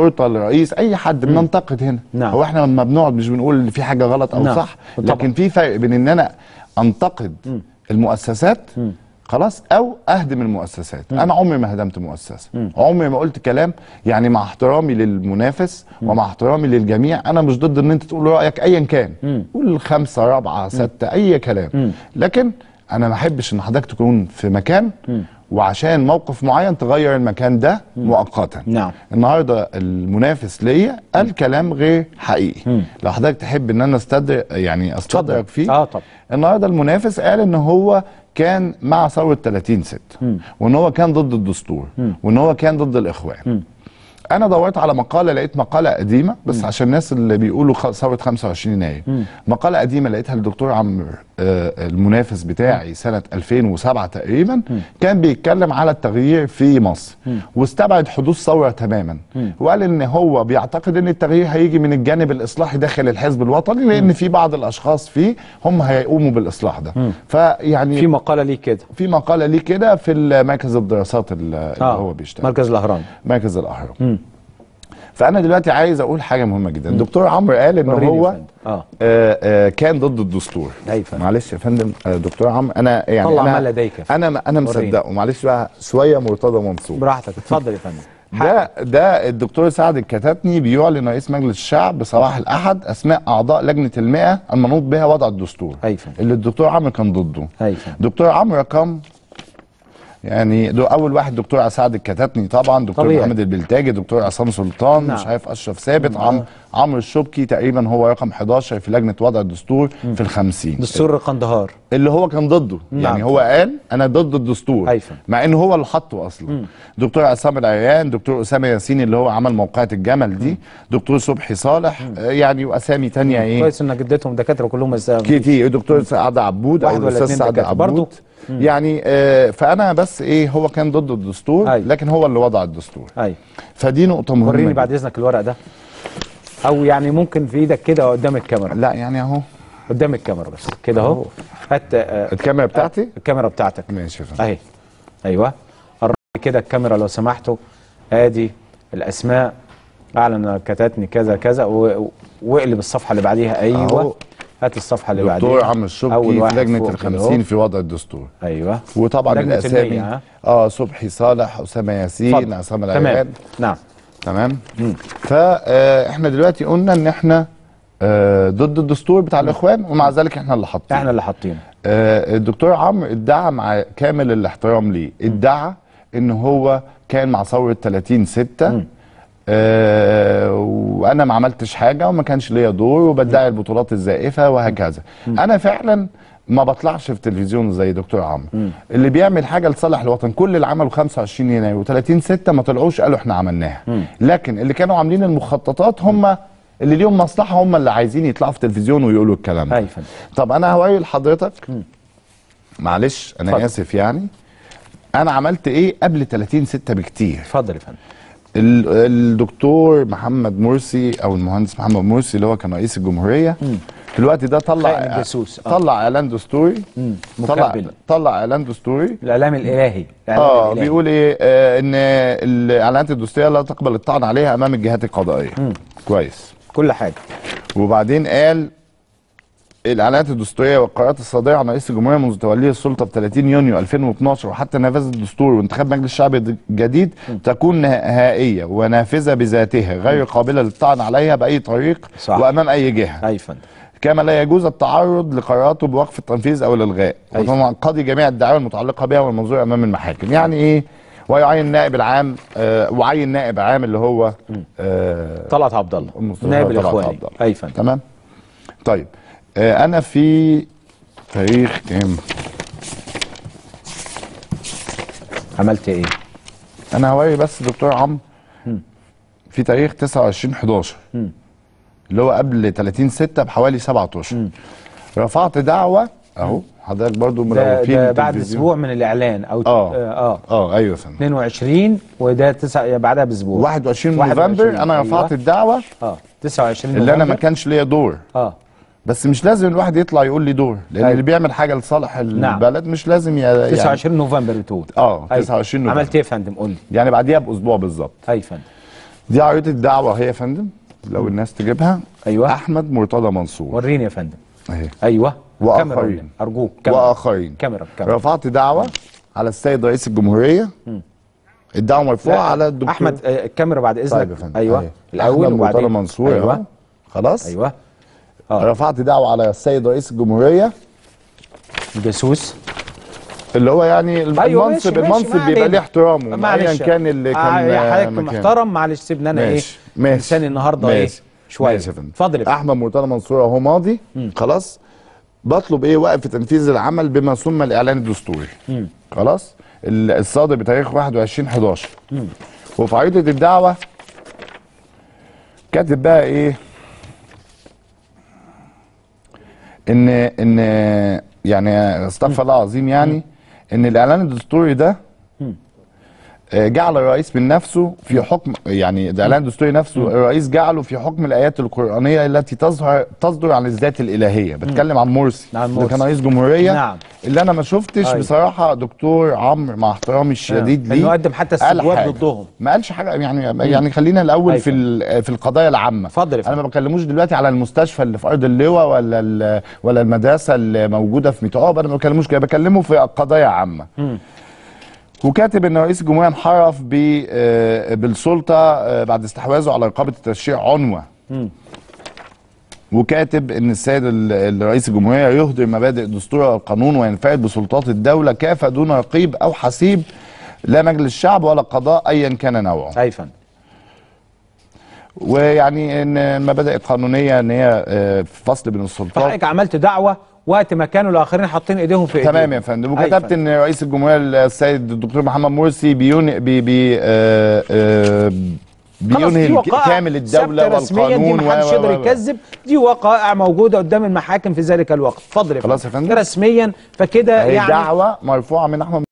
الشرطه الرئيس اي حد بننتقد هنا نعم. هو احنا لما بنقعد مش بنقول في حاجه غلط او نعم. صح لكن طبعا. في فرق بين ان انا انتقد م. المؤسسات م. خلاص او اهدم المؤسسات م. انا عمري ما هدمت مؤسسه عمري ما قلت كلام يعني مع احترامي للمنافس م. ومع احترامي للجميع انا مش ضد ان انت تقول رايك ايا كان قول خمسه رابعه سته اي كلام م. لكن انا ما احبش ان حضرتك تكون في مكان م. وعشان موقف معين تغير المكان ده مؤقتا نعم النهارده المنافس ليا قال كلام غير حقيقي مم. لو حضرتك تحب ان انا استد يعني استدرك فيه اه طب النهارده المنافس قال ان هو كان مع ثوره 30 6 وان هو كان ضد الدستور وان هو كان ضد الاخوان مم. انا دورت على مقاله لقيت مقاله قديمه بس م. عشان الناس اللي بيقولوا ثوره 25 يناير مقاله قديمه لقيتها للدكتور عمرو آه، المنافس بتاعي م. سنه 2007 تقريبا م. كان بيتكلم على التغيير في مصر م. واستبعد حدوث ثوره تماما م. وقال ان هو بيعتقد ان التغيير هيجي من الجانب الاصلاحي داخل الحزب الوطني لان م. في بعض الاشخاص فيه هم هيقوموا بالاصلاح ده فيعني في مقاله ليه كده في مقاله ليه كده في مركز الدراسات اللي آه. هو بيشتغل مركز الاهرام مركز الاهرام فانا دلوقتي عايز اقول حاجه مهمه جدا الدكتور عمرو قال ان هو آه. آه, آه كان ضد الدستور معلش يا فندم آه، دكتور عمرو انا يعني طلع ما لديك انا انا مصدقه معلش بقى شويه مرتضى منصور براحتك اتفضل يا فندم ده ده الدكتور سعد الكتاتني بيعلن رئيس مجلس الشعب صباح الاحد اسماء اعضاء لجنه المئة المنوط بها وضع الدستور أيفا. اللي الدكتور عمرو كان ضده أيفا. دكتور عمرو رقم يعني دو اول واحد دكتور اسعد الكتاتني طبعا دكتور طبيعي. محمد البلتاجي دكتور عصام سلطان نعم. مش عارف اشرف ثابت عم نعم. عمرو الشبكي تقريبا هو رقم 11 في لجنه وضع الدستور مم. في ال 50 دستور قندهار اللي هو كان ضده نعم. يعني هو قال انا ضد الدستور أيفن. مع ان هو اللي حطه اصلا مم. دكتور عصام العيان دكتور اسامه ياسين اللي هو عمل موقعه الجمل دي مم. دكتور صبحي صالح مم. آه، يعني واسامي ثانيه ايه كويس انك اديتهم دكاتره كلهم كتير دكتور سعد عبود او الاستاذ سعد عبود برضه يعني آه فانا بس ايه هو كان ضد الدستور أي. أيوة. لكن هو اللي وضع الدستور ايوه فدي نقطه مهمه وريني بعد اذنك الورق ده او يعني ممكن في ايدك كده قدام الكاميرا لا يعني اهو قدام الكاميرا بس كده اهو هات آه الكاميرا بتاعتي آه الكاميرا بتاعتك ماشي يا اهي ايوه قرب كده الكاميرا لو سمحتوا ادي الاسماء اعلن كتاتني كذا كذا واقلب الصفحه اللي بعديها ايوه أوه. هات الصفحه اللي بعدها دكتور عمرو الشبكي في لجنه ال 50 في وضع الدستور ايوه وطبعا الاسامي اه صبحي صالح اسامه ياسين عصام العياد نعم تمام فاحنا آه، دلوقتي قلنا ان احنا آه، ضد الدستور بتاع الاخوان ومع ذلك احنا اللي حاطينه احنا اللي حاطينه آه، الدكتور عمرو ادعى مع كامل الاحترام ليه ادعى ان هو كان مع ثوره 30 6 آه، وانا ما عملتش حاجه وما كانش ليا دور وبدعي البطولات الزائفه وهكذا انا فعلا ما بطلعش في تلفزيون زي دكتور عمرو اللي بيعمل حاجه لصالح الوطن كل اللي عمله 25 يناير و30 6 ما طلعوش قالوا احنا عملناها لكن اللي كانوا عاملين المخططات هم اللي ليهم مصلحه هم اللي عايزين يطلعوا في التلفزيون ويقولوا الكلام ده طب انا هوري لحضرتك معلش انا فضل. اسف يعني انا عملت ايه قبل 30 6 بكتير اتفضل يا فندم الدكتور محمد مرسي او المهندس محمد مرسي اللي هو كان رئيس الجمهوريه في الوقت ده طلع آه. طلع اعلان دستوري طلع طلع اعلان دستوري الاعلام الالهي اه الإلهي. بيقول ايه آه ان الاعلانات الدستوريه لا تقبل الطعن عليها امام الجهات القضائيه مم. كويس كل حاجه وبعدين قال الاعلانات الدستوريه والقرارات الصادره عن رئيس الجمهوريه منذ توليه السلطه ب 30 يونيو 2012 وحتى نفاذ الدستور وانتخاب مجلس الشعب الجديد تكون نهائيه ونافذه بذاتها غير قابله للطعن عليها باي طريق صح. وامام اي جهه اي فندم كما لا يجوز التعرض لقراراته بوقف التنفيذ او الالغاء وتنقضي جميع الدعاوى المتعلقه بها والمنظور امام المحاكم يعني ايه ويعين النائب العام آه وعين نائب عام اللي هو آه طلعت عبد الله نائب الاخواني اي فندم تمام طيب آه، انا في تاريخ كام عملت ايه انا هوري بس دكتور عمرو في تاريخ 29 11 اللي هو قبل 30 6 بحوالي 7 رفعت دعوه اهو حضرتك برضو مروقين ده, بعد اسبوع من الاعلان او اه آه،, اه, آه ايوه فهمت 22 وده تسع بعدها باسبوع 21 نوفمبر انا رفعت أيوة. الدعوه اه 29 اللي انا ما كانش ليا دور اه بس مش لازم الواحد يطلع يقول لي دور لان أيوة. اللي طيب. بيعمل حاجه لصالح نعم. البلد نعم. مش لازم يعني 29 نوفمبر بتقول اه 29 طيب، نوفمبر عملت ايه يا فندم قول لي يعني بعديها باسبوع بالظبط طيب اي فندم دي عريضه الدعوه اهي يا فندم لو الناس تجيبها ايوه احمد مرتضى منصور وريني يا فندم اهي ايوه واخرين ارجوك كاميرا واخرين كاميرا كاميرا رفعت دعوه على السيد رئيس الجمهوريه م. الدعوه مرفوعه على الدكتور احمد آه، الكاميرا بعد اذنك طيب يا فندم ايوه أهي. الاول وبعدين مرتضى منصور ايوه خلاص ايوه آه. رفعت دعوه على السيد رئيس الجمهوريه جاسوس اللي هو يعني أيوة المنصب ماشي المنصب ماشي بيبقى ليه احترامه معلش كان اللي آه، كان حضرتك محترم معلش سيبنا انا إيه، ماشي ايه ماشي انسان النهارده ايه شويه اتفضل احمد مرتضى منصور اهو ماضي خلاص بطلب ايه وقف تنفيذ العمل بما ثم الاعلان الدستوري مم. خلاص الصادر بتاريخ 21 11 وفي عريضه الدعوه كاتب بقى ايه ان ان يعني استغفر الله العظيم يعني ان الاعلان الدستوري ده آه، جعل الرئيس من نفسه في حكم يعني ده دستوري نفسه الرئيس جعله في حكم الايات القرانيه التي تظهر تصدر عن الذات الالهيه بتكلم عن مرسي نعم مرسي. ده كان رئيس جمهوريه نعم. اللي انا ما شفتش أيوه. بصراحه دكتور عمرو مع احترامي نعم. الشديد نعم. ليه انه قدم حتى السجوات ضدهم ما قالش حاجه يعني مم. يعني خلينا الاول أيوه. في في القضايا العامه اتفضل انا ما بكلموش دلوقتي على المستشفى اللي في ارض اللواء ولا ولا المدرسه اللي موجوده في ميتوب أه، انا ما بكلموش كده بكلمه في قضايا عامه مم. وكاتب ان رئيس الجمهوريه انحرف آه، بالسلطه آه، بعد استحواذه على رقابه التشريع عنوه وكاتب ان السيد رئيس الجمهوريه يهدر مبادئ الدستور والقانون وينفرد بسلطات الدوله كافه دون رقيب او حسيب لا مجلس الشعب ولا قضاء ايا كان نوعه. هيفا. ويعني ان المبادئ القانونيه ان هي آه، فصل بين السلطات. فحضرتك عملت دعوه وقت ما كانوا الاخرين حاطين ايديهم في ايديهم تمام يا فندم أيوة وكتبت ان رئيس الجمهوريه السيد الدكتور محمد مرسي بيون بي بي آه, آه، بينهي كامل الدوله والقانون دي محدش يقدر يكذب دي وقائع موجوده قدام المحاكم في ذلك الوقت اتفضل خلاص يا فندم رسميا فكده يعني دعوه مرفوعه من احمد